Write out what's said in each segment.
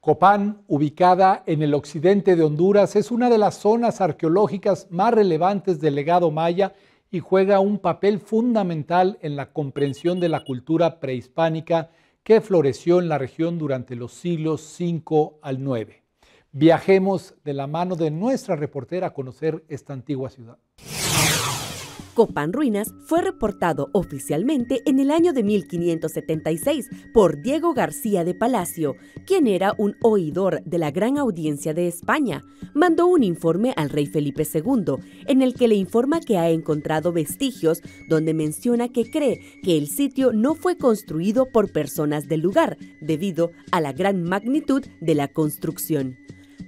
Copán, ubicada en el occidente de Honduras, es una de las zonas arqueológicas más relevantes del legado maya y juega un papel fundamental en la comprensión de la cultura prehispánica que floreció en la región durante los siglos V al IX. Viajemos de la mano de nuestra reportera a conocer esta antigua ciudad. Copan Ruinas fue reportado oficialmente en el año de 1576 por Diego García de Palacio, quien era un oidor de la Gran Audiencia de España. Mandó un informe al rey Felipe II, en el que le informa que ha encontrado vestigios donde menciona que cree que el sitio no fue construido por personas del lugar, debido a la gran magnitud de la construcción.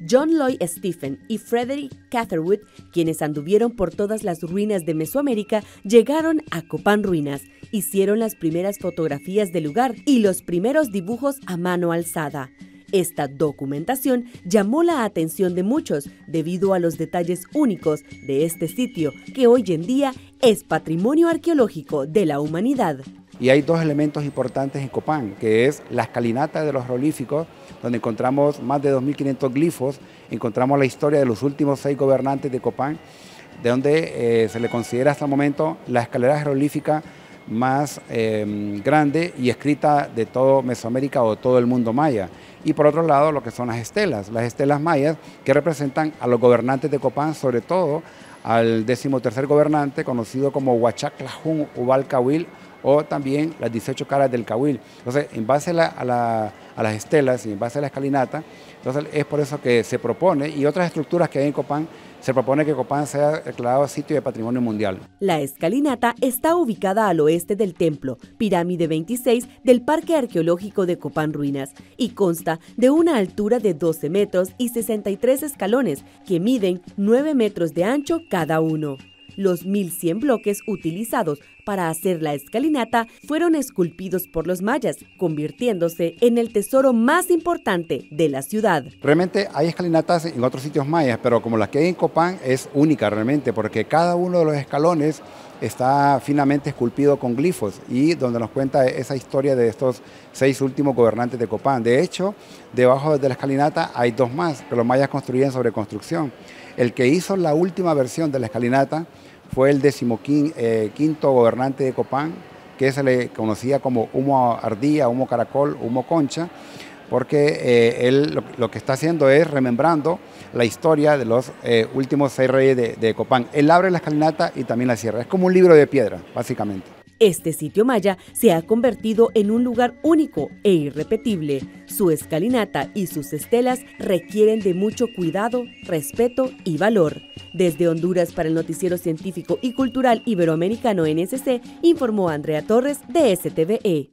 John Lloyd Stephen y Frederick Catherwood, quienes anduvieron por todas las ruinas de Mesoamérica, llegaron a Copán Ruinas, hicieron las primeras fotografías del lugar y los primeros dibujos a mano alzada. Esta documentación llamó la atención de muchos debido a los detalles únicos de este sitio que hoy en día es patrimonio arqueológico de la humanidad. Y hay dos elementos importantes en Copán, que es la escalinata de los rolíficos, donde encontramos más de 2.500 glifos, encontramos la historia de los últimos seis gobernantes de Copán, de donde eh, se le considera hasta el momento la escalera jeroglífica más em, grande y escrita de todo Mesoamérica o todo el mundo maya. Y por otro lado, lo que son las estelas, las estelas mayas que representan a los gobernantes de Copán, sobre todo al decimotercer gobernante conocido como Huachaclajún Ubalcahuil, o también las 18 caras del Cahuil. Entonces, en base a, las estelas y en base a la escalinata, entonces es por eso que se propone y otras estructuras que hay en Copán, se propone que Copán sea declarado sitio de patrimonio mundial. La escalinata está ubicada al oeste del templo, pirámide 26 del Parque Arqueológico de Copán Ruinas, y consta de una altura de 12 metros y 63 escalones que miden 9 metros de ancho cada uno. Los 1.100 bloques utilizados para hacer la escalinata fueron esculpidos por los mayas, convirtiéndose en el tesoro más importante de la ciudad. Realmente hay escalinatas en otros sitios mayas, pero como las que hay en Copán es única realmente, porque cada uno de los escalones está finamente esculpido con glifos y donde nos cuenta esa historia de estos seis últimos gobernantes de Copán. De hecho, debajo de la escalinata hay dos más que los mayas construían sobre construcción. El que hizo la última versión de la escalinata fue el decimoquinto eh, quinto gobernante de Copán, que se le conocía como humo ardía, humo caracol, humo concha, porque eh, él lo, que está haciendo es remembrando la historia de los eh, últimos seis reyes de, de Copán. Él abre la escalinata y también la cierra. Es como un libro de piedra, básicamente. Este sitio maya se ha convertido en un lugar único e irrepetible. Su escalinata y sus estelas requieren de mucho cuidado, respeto y valor. Desde Honduras para el Noticiero Científico y Cultural Iberoamericano NSC informó Andrea Torres de STVE.